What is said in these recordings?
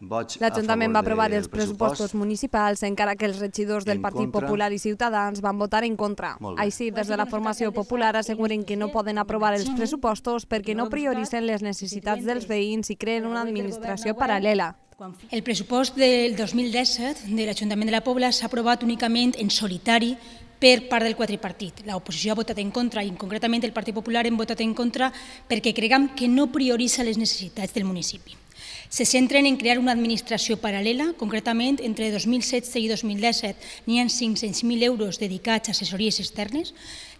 L'Ajuntament va aprovar els pressupostos municipals encara que els regidors del Partit Popular i Ciutadans van votar en contra. Així, des de la formació popular asseguren que no poden aprovar els pressupostos perquè no prioritzen les necessitats dels veïns i creen una administració paral·lela. El pressupost del 2017 de l'Ajuntament de la Pobla s'ha aprovat únicament en solitari per part del quadripartit. L'oposició ha votat en contra i concretament el Partit Popular hem votat en contra perquè creguem que no prioritza les necessitats del municipi. Se centren en crear una administració paral·lela, concretament entre 2016 i 2017 n'hi ha 500.000 euros dedicats a assessories externes,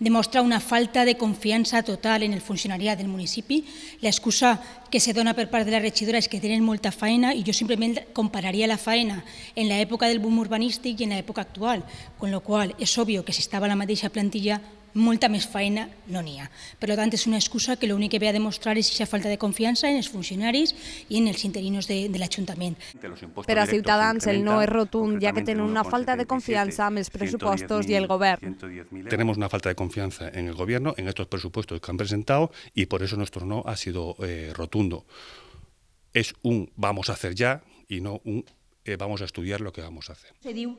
demostra una falta de confiança total en el funcionariat del municipi. L'excusa que se dona per part de la regidora és que tenen molta feina i jo simplement compararia la feina en l'època del boom urbanístic i en l'època actual, con lo qual és obvio que si estava la mateixa plantilla multa més feina no n'hi ha. Per tant, és una excusa que lo único que voy a demostrar si esa falta de confianza en los funcionarios y en els interinos del Ayuntamiento. pero Per a Ciutadans, el no es rotundo, ya que tenen una falta de confianza en los presupuestos y el Gobierno. Tenemos una falta de confianza en el gobierno, en estos presupuestos que han presentado y por eso nuestro no ha sido eh, rotundo. Es un vamos a hacer ya y no un eh, vamos a estudiar lo que vamos a hacer.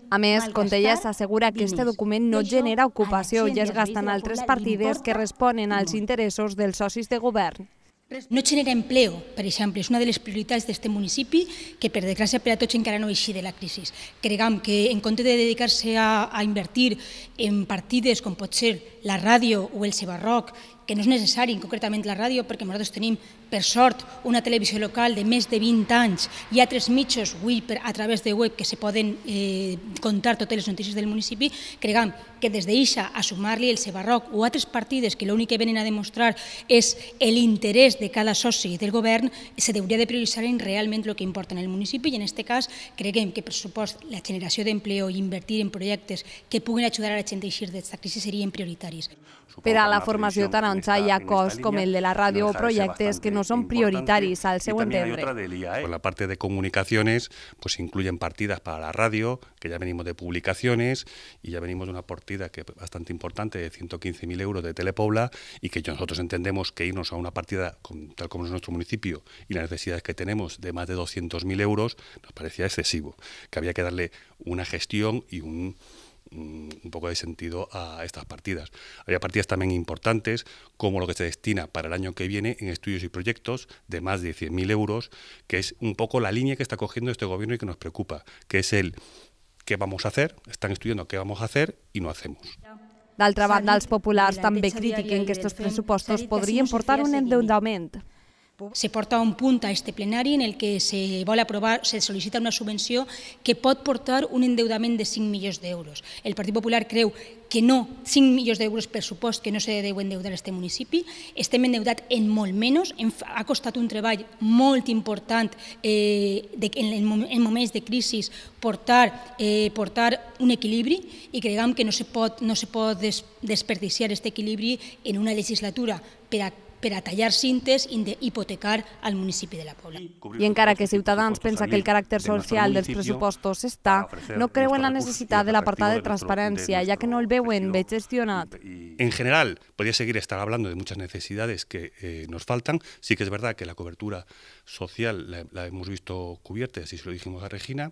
A més, Contella s'assegura que este document no genera ocupació i es gasten altres partides que responen als interessos dels socis de govern. No genera empleo, per exemple, és una de les prioritats d'aquest municipi que, per desgràcia, per a tots encara no eixi de la crisi. Creguem que, en compte de dedicar-se a, a invertir en partides com pot ser la ràdio o el Cebarroc que no és necessari concretament la ràdio perquè nosaltres tenim, per sort, una televisió local de més de 20 anys i altres mitjos a través de web que se poden eh, contar totes les notícies del municipi, creguem que des d'Ixa a sumar-li el Sebarroc o altres partides que l'únic que venen a demostrar és l'interès de cada soci del govern, se hauria de prioritzar en realment el que importa en el municipi i en aquest cas creguem que, per supost, la generació d'empleo i invertir en projectes que puguin ajudar a la gent a eixir d'aquesta crisi serien prioritaris. Per a la formació tan acos como el de la radio o proyectos que no son prioritarios al segundo nivel Por la parte de comunicaciones, pues incluyen partidas para la radio, que ya venimos de publicaciones y ya venimos de una partida que es bastante importante de 115.000 euros de Telepobla y que nosotros entendemos que irnos a una partida tal como es nuestro municipio y las necesidades que tenemos de más de 200.000 euros nos parecía excesivo, que había que darle una gestión y un Mm, un poco de sentido a estas partidas. Hay partidas también importantes, como lo que se destina para el año que viene en estudios y proyectos de más de 100.000 euros, que es un poco la línea que está cogiendo este gobierno y que nos preocupa, que es el qué vamos a hacer, están estudiando qué vamos a hacer y no hacemos. banda, critiquen que estos presupuestos podrían portar un endeudamiento. Se porta un punt a este plenari en el que se vol aprovar, se sol·licita una subvenció que pot portar un endeudament de 5 milions d'euros. El Partit Popular creu que no, 5 milions d'euros per supost que no se deu endeudar este municipi, estem endeudat en molt menys, ha costat un treball molt important eh, de, en, en, moments de crisi portar, eh, portar un equilibri i creiem que no se pot, no se pot des, desperdiciar aquest equilibri en una legislatura per a para tallar cintes y hipotecar al municipio de la Pobla. I encara que Ciutadans pensa que el carácter social de los presupuestos está, no creo en la necesidad del apartado de transparencia, ya que no el veuen bé gestionat. En general, podría seguir estar hablando de muchas necesidades que eh, nos faltan. Sí que es verdad que la cobertura social la, hemos visto cubierta, así se lo dijimos a Regina,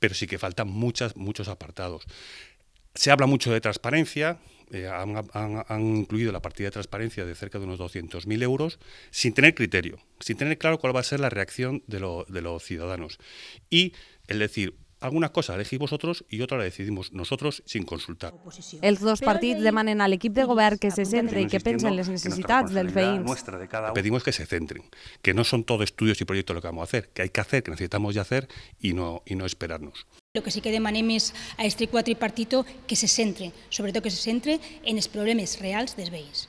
pero sí que faltan muchas, muchos apartados. Se habla mucho de transparencia, eh, han, incluido la partida de transparencia de cerca de unos 200.000 euros sin tener criterio, sin tener claro cuál va a ser la reacción de, de los ciudadanos. Y, es decir, alguna cosa elegís vosotros y otra la decidimos nosotros sin consultar. Els dos partits demanen a l'equip de govern que se centre i que pense en les necessitats dels veïns. Pedimos que se centren, que no són tot estudis i projectes lo que vamos a fer, que hay que hacer, que necesitamos ya hacer y no, y no esperarnos. Lo que sí que demanem és a este quadripartito que se centre, sobretot que se centre en els problemes reals dels veïns.